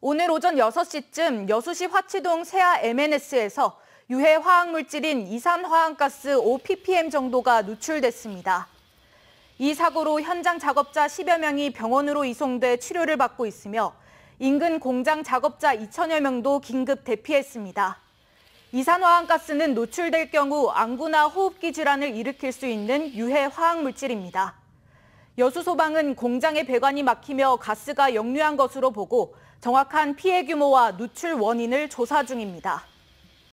오늘 오전 6시쯤 여수시 화치동 세아 MNS에서 유해 화학물질인 이산화황가스 5ppm 정도가 누출됐습니다. 이 사고로 현장 작업자 10여 명이 병원으로 이송돼 치료를 받고 있으며 인근 공장 작업자 2천여 명도 긴급 대피했습니다. 이산화황가스는 노출될 경우 안구나 호흡기 질환을 일으킬 수 있는 유해 화학물질입니다. 여수소방은 공장의 배관이 막히며 가스가 역류한 것으로 보고 정확한 피해 규모와 누출 원인을 조사 중입니다.